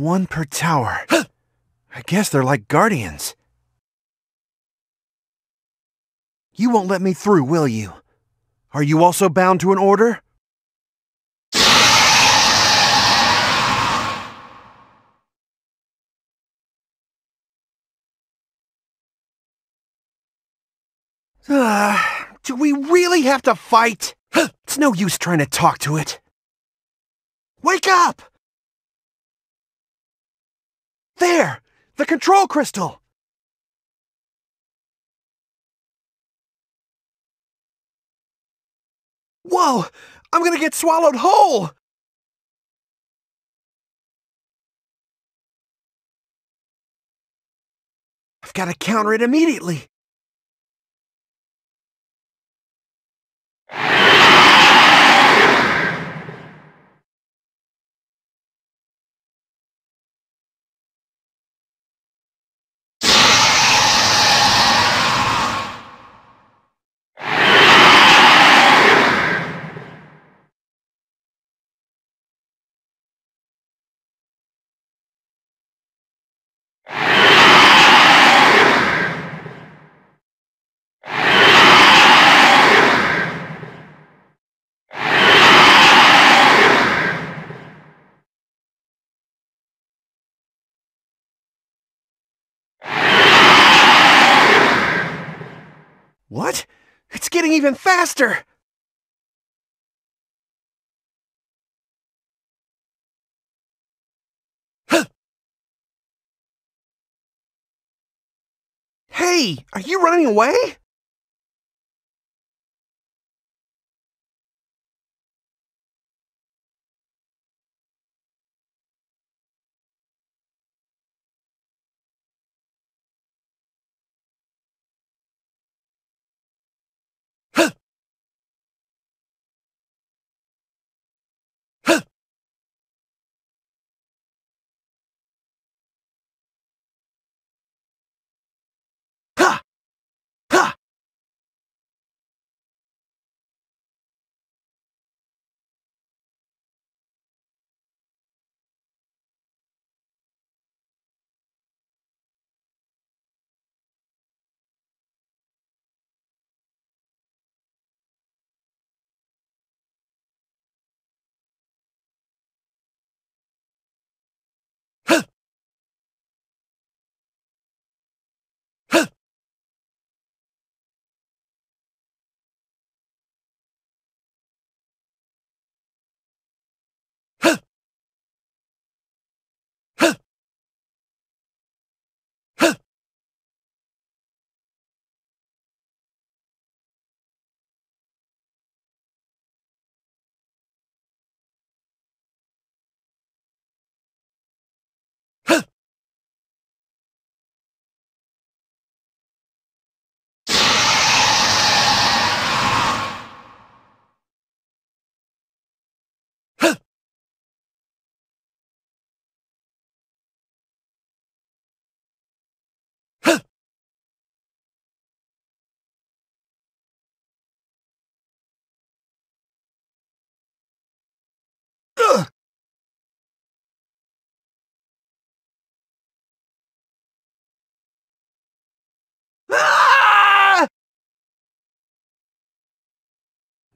One per tower. I guess they're like guardians. You won't let me through, will you? Are you also bound to an order? Uh, do we really have to fight? It's no use trying to talk to it. Wake up! The control crystal! Whoa! I'm gonna get swallowed whole! I've gotta counter it immediately! What? It's getting even faster! Hey, are you running away?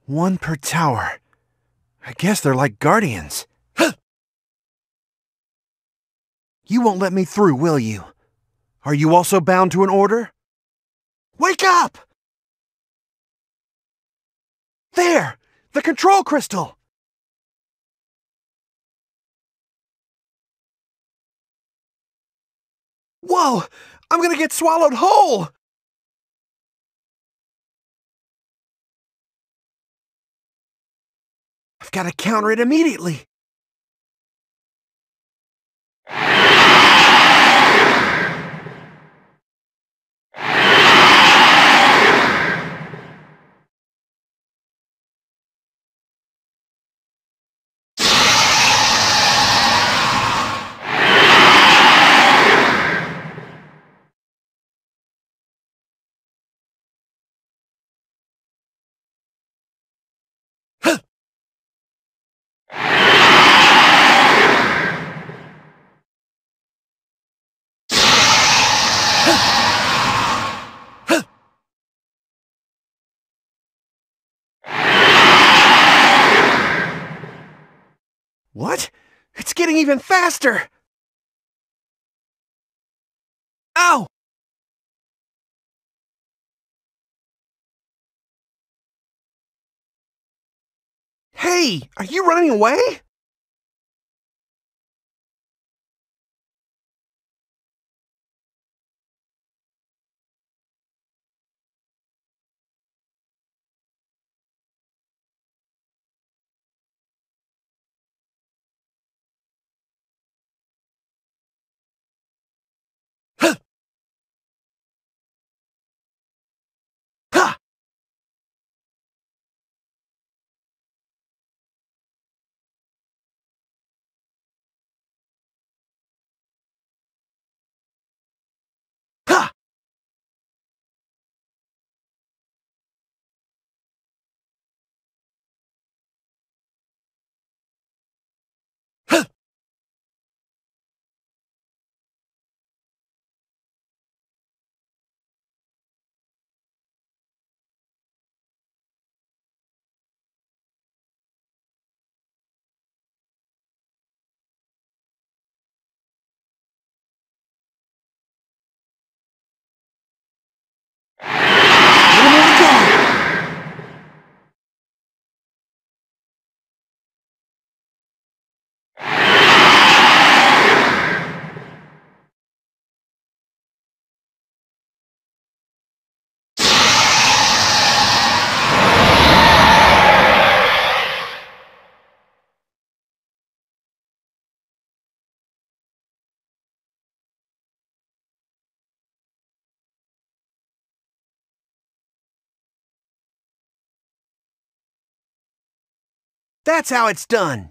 One per tower. I guess they're like guardians. you won't let me through, will you? Are you also bound to an order? Wake up! There! The control crystal! Whoa! I'm gonna get swallowed whole! Gotta counter it immediately. What? It's getting even faster! Ow! Hey, are you running away? That's how it's done.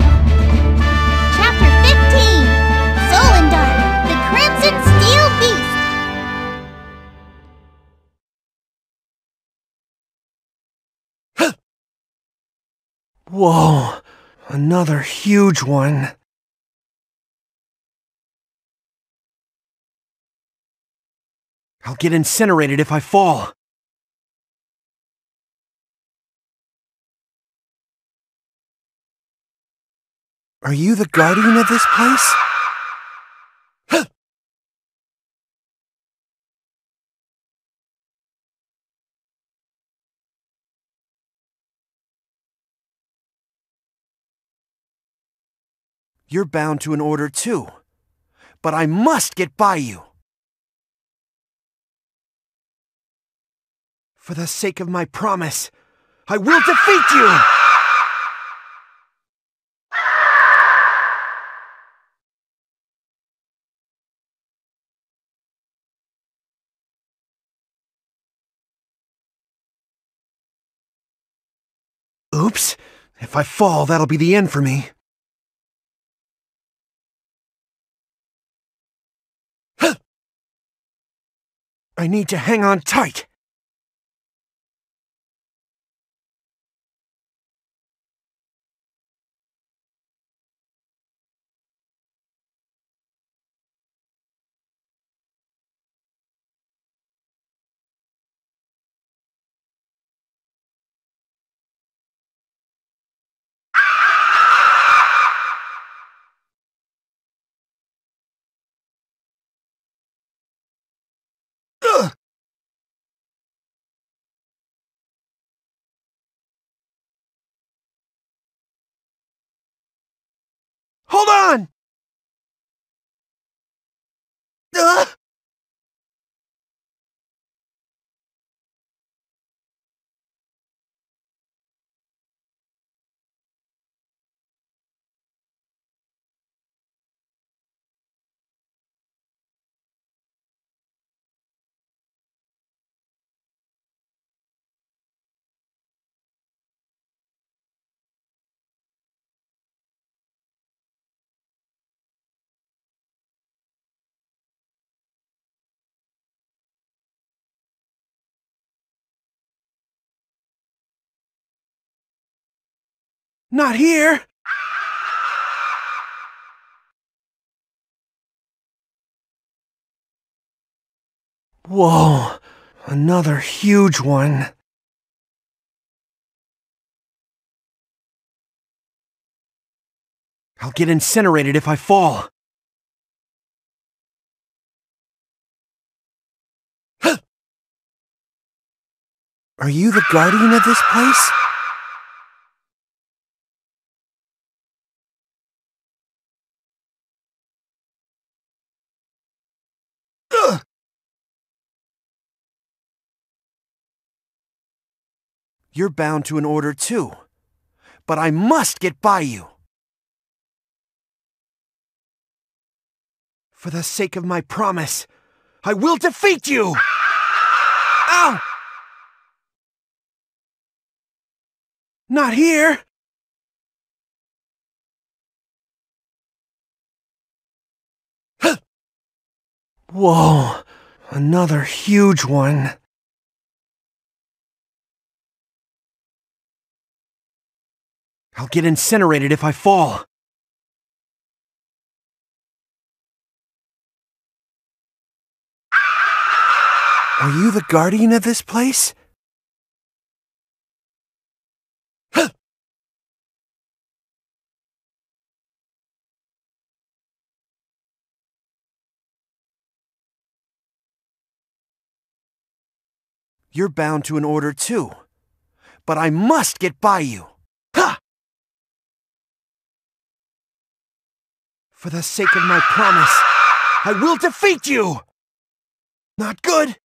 Chapter 15 Solendar, the Crimson Steel Beast. Whoa, another huge one. I'll get incinerated if I fall. Are you the guardian of this place? You're bound to an order too. But I must get by you. For the sake of my promise, I will defeat you! Oops. If I fall, that'll be the end for me. I need to hang on tight. Hold on! Not here! Whoa, another huge one. I'll get incinerated if I fall. Are you the guardian of this place? You're bound to an order too. But I must get by you. For the sake of my promise, I will defeat you! Ow! Not here! Whoa, another huge one. I'll get incinerated if I fall. Are you the guardian of this place? You're bound to an order too. But I must get by you. For the sake of my promise, I will defeat you! Not good!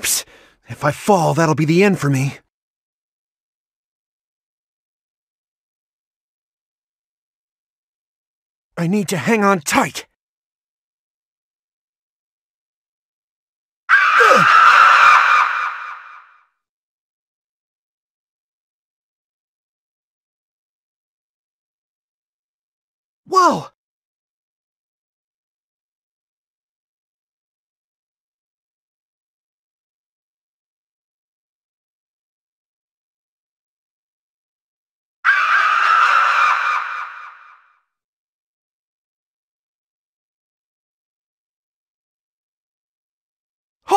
Oops. If I fall, that'll be the end for me. I need to hang on tight.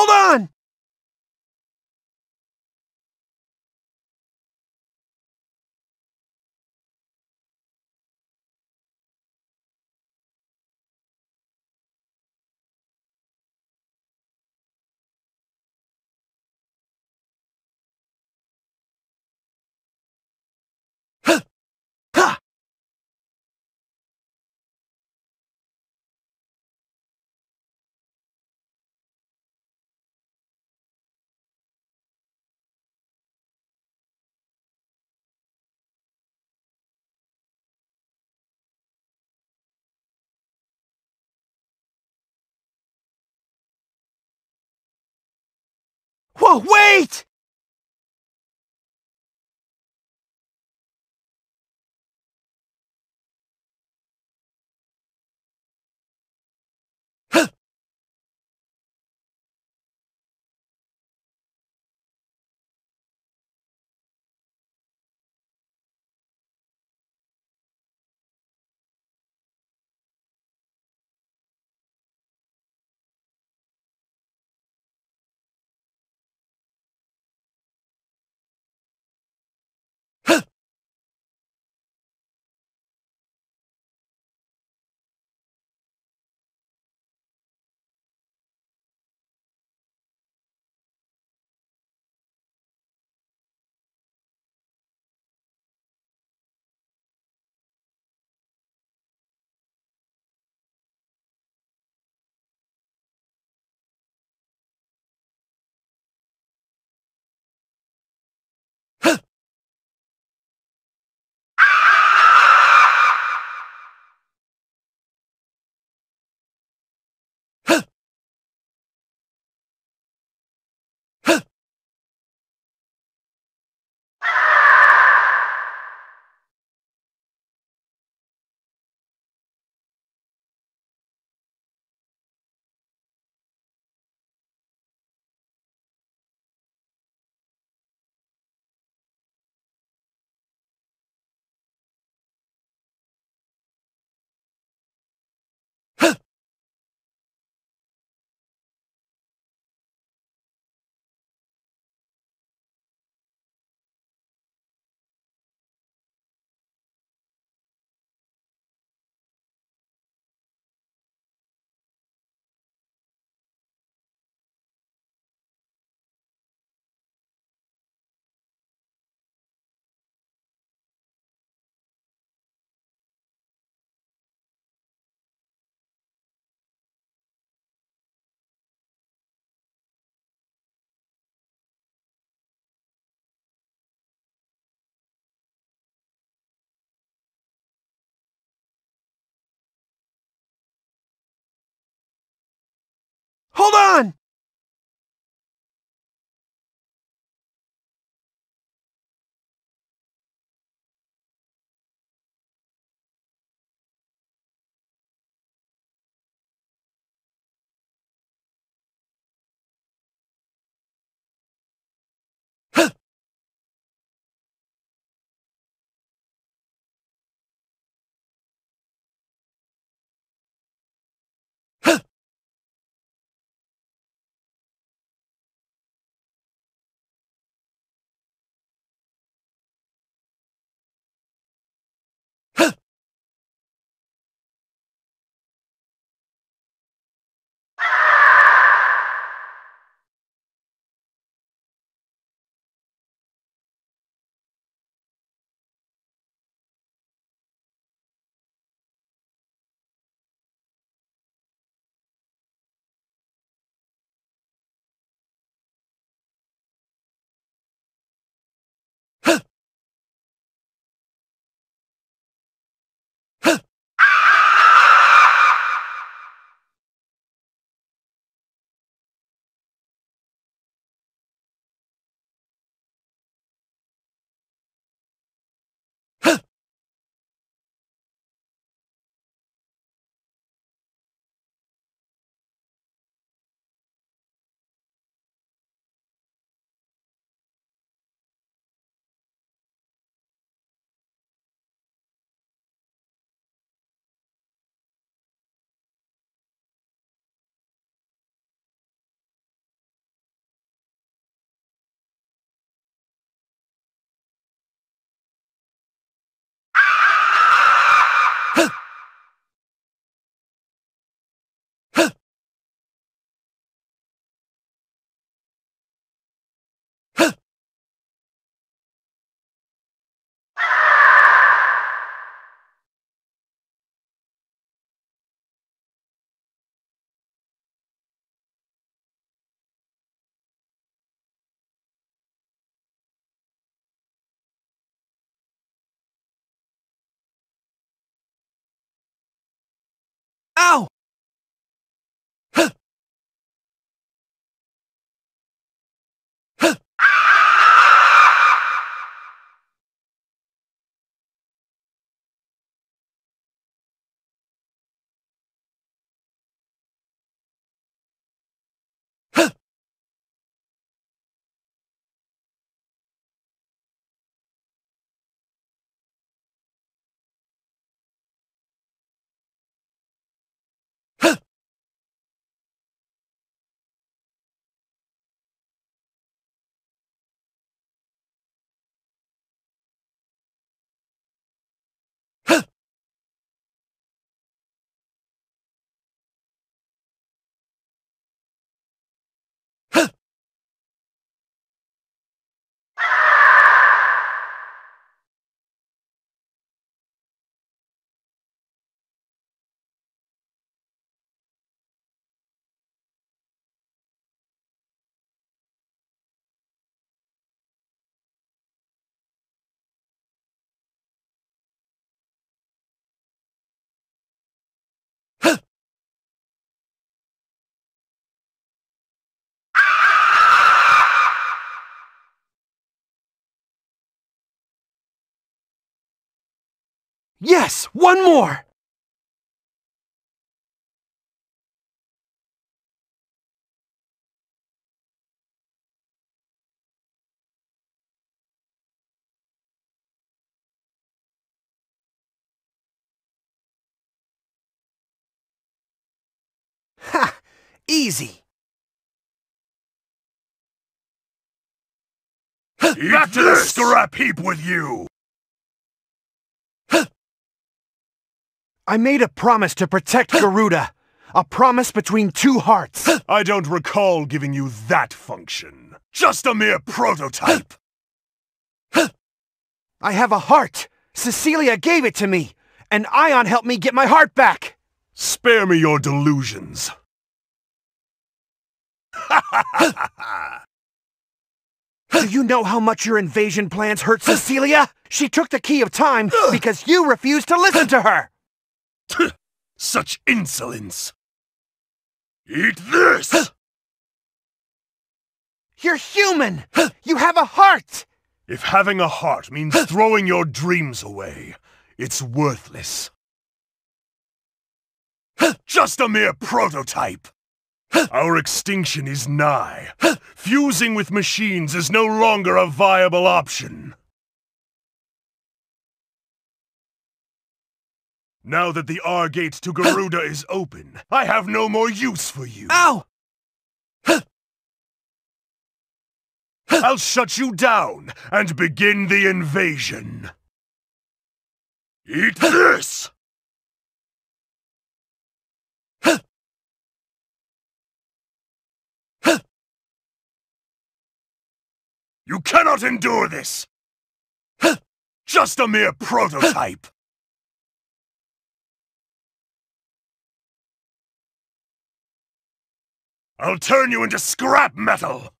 Hold on! Oh, wait! Hold on! Yes, one more! Ha! Easy! Back to the scrap heap with you! I made a promise to protect Garuda. A promise between two hearts. I don't recall giving you that function. Just a mere prototype. I have a heart. Cecilia gave it to me. And Ion helped me get my heart back. Spare me your delusions. Do you know how much your invasion plans hurt Cecilia? She took the key of time because you refused to listen to her! Such insolence! Eat this! You're human! You have a heart! If having a heart means throwing your dreams away, it's worthless. Just a mere prototype! Our extinction is nigh. Fusing with machines is no longer a viable option. Now that the R gate to Garuda is open, I have no more use for you. Ow! I'll shut you down and begin the invasion. Eat this! You cannot endure this! Just a mere prototype! I'll turn you into scrap metal!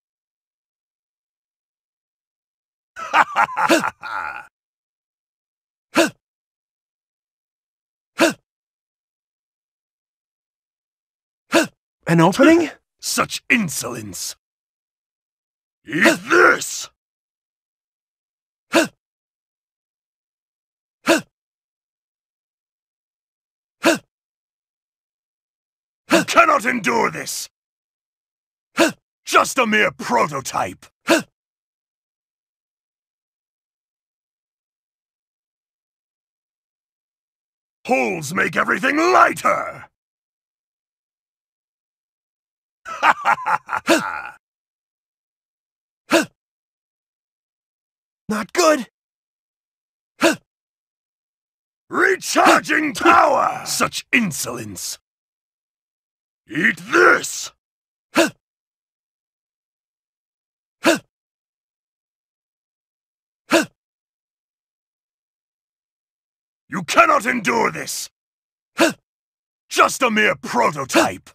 An opening? Such insolence! Eat this! I cannot endure this! just a mere prototype! Holes make everything lighter! Ha ha ha ha! Not good! Recharging power! Such insolence! Eat this! You cannot endure this! Just a mere prototype!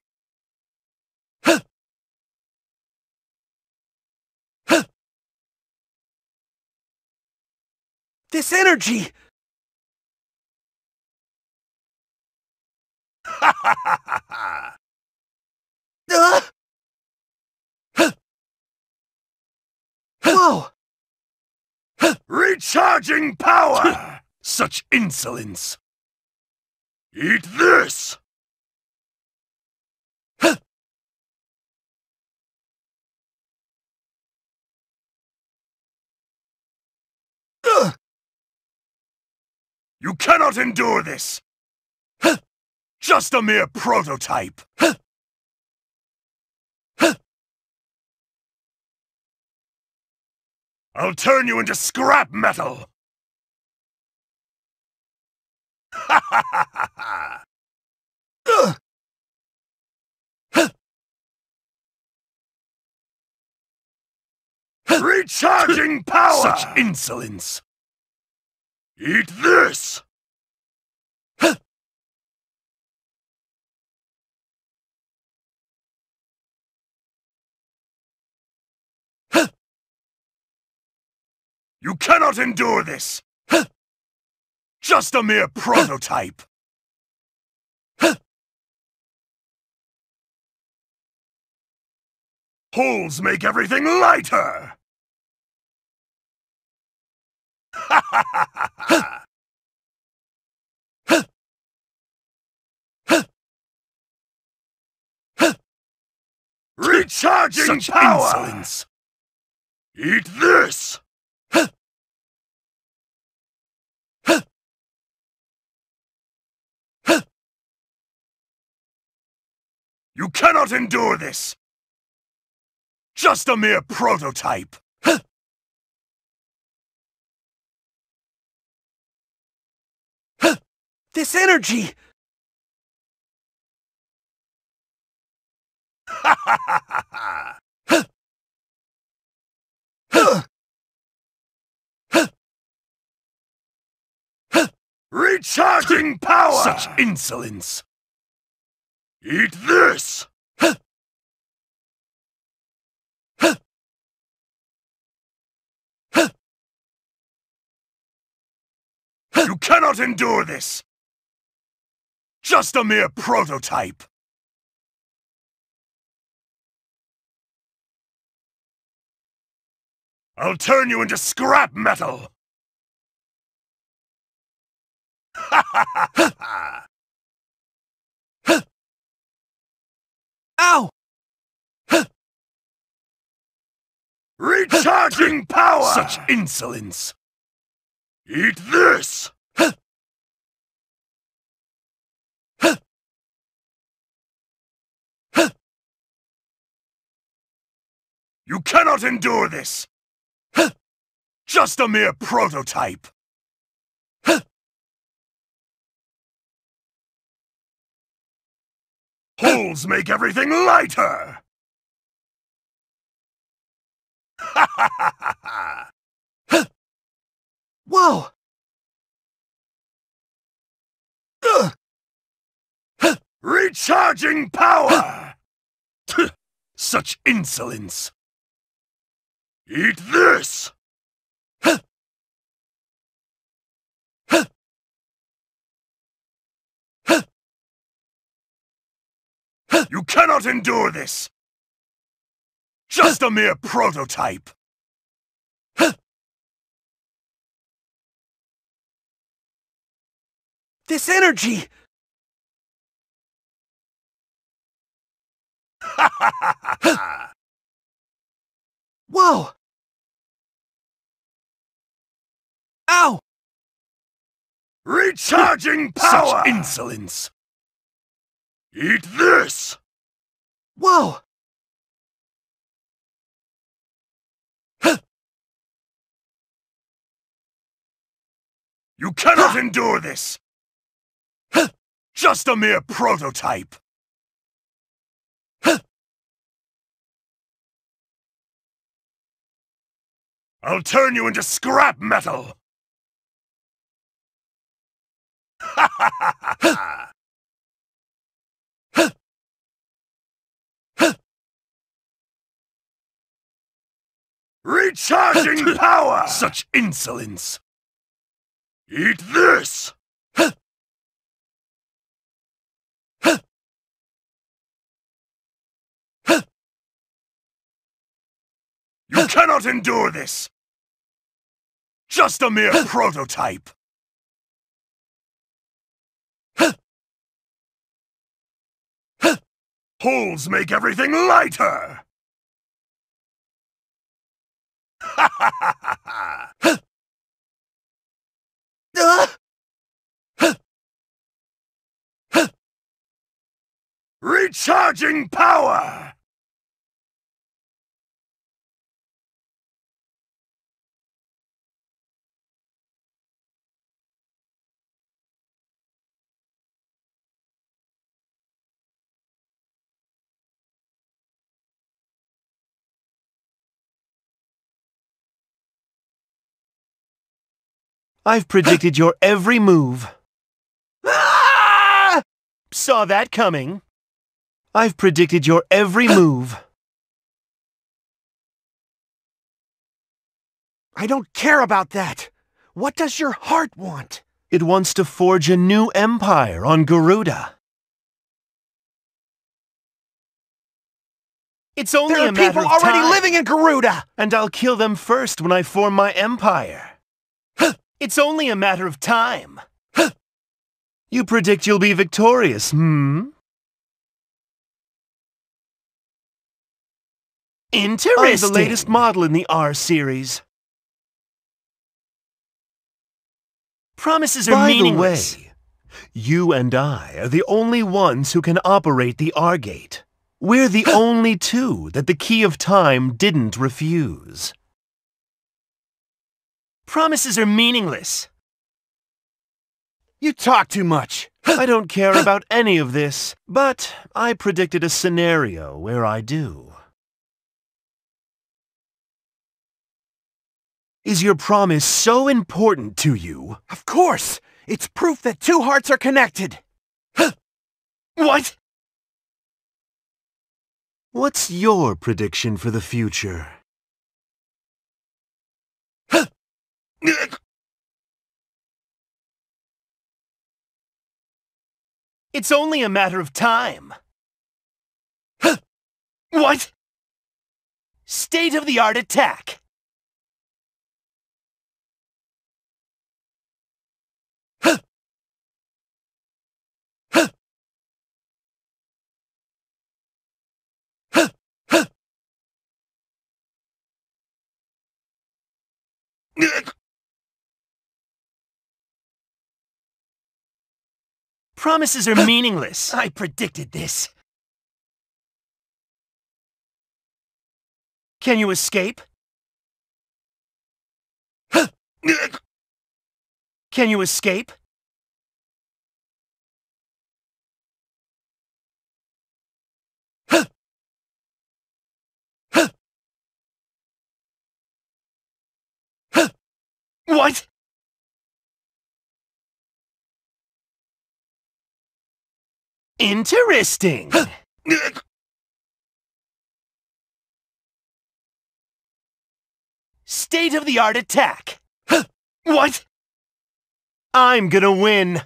This energy! Ha ha ha ha! Whoa! Recharging power! Such insolence! Eat this! You cannot endure this! Just a mere prototype! I'll turn you into scrap metal! Recharging power! Such insolence! Eat this! You cannot endure this! Just a mere prototype! Holes make everything lighter! Recharging Such power! Insolence. Eat this! You cannot endure this! Just a mere prototype! this energy! Recharging power! Such insolence! Eat this! You cannot endure this! Just a mere prototype! I'll turn you into scrap metal! Ha ha ha ha! Ow! Recharging power! Such insolence! Eat this! You cannot endure this! Just a mere prototype! Holes make everything lighter! Ha ha ha ha ha! Whoa! Uh. Huh. Recharging power! Huh. Such insolence! Eat this! You cannot endure this! Just a mere prototype! This energy! Whoa! Ow! Recharging power! Such insolence! Eat this! Whoa! You cannot endure this! Just a mere prototype! I'll turn you into scrap metal! Ha ha ha ha! Recharging power! Such insolence! Eat this! You cannot endure this! Just a mere prototype! Holes make everything lighter! Recharging power! I've predicted your every move. Ah! Saw that coming. I've predicted your every move. I don't care about that. What does your heart want? It wants to forge a new empire on Garuda. It's only there are people already time. living in Garuda! And I'll kill them first when I form my empire. It's only a matter of time. you predict you'll be victorious, hmm? Interesting. I'm the latest model in the R series. Promises are By meaningless. The way, you and I are the only ones who can operate the R-Gate. We're the only two that the Key of Time didn't refuse. Promises are meaningless. You talk too much. I don't care about any of this, but I predicted a scenario where I do. Is your promise so important to you? Of course! It's proof that two hearts are connected! what? What's your prediction for the future? It's only a matter of time. what? State-of-the-art attack. Promises are meaningless. I predicted this. Can you escape? Can you escape? Interesting. State-of-the-art attack. what? I'm gonna win.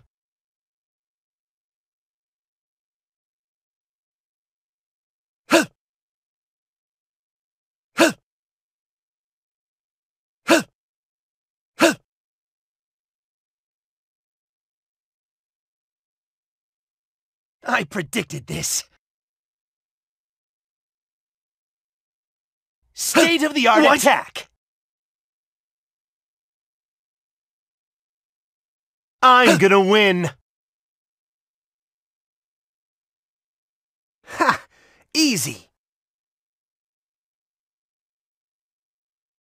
I predicted this. State-of-the-art attack! I'm gonna win! Ha! Easy!